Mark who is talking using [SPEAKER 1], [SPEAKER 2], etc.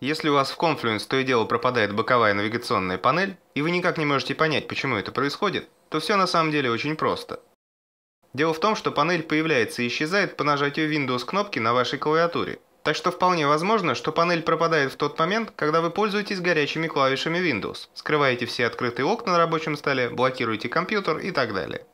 [SPEAKER 1] Если у вас в Confluence то и дело пропадает боковая навигационная панель, и вы никак не можете понять, почему это происходит, то все на самом деле очень просто. Дело в том, что панель появляется и исчезает по нажатию Windows кнопки на вашей клавиатуре, так что вполне возможно, что панель пропадает в тот момент, когда вы пользуетесь горячими клавишами Windows, скрываете все открытые окна на рабочем столе, блокируете компьютер и так далее.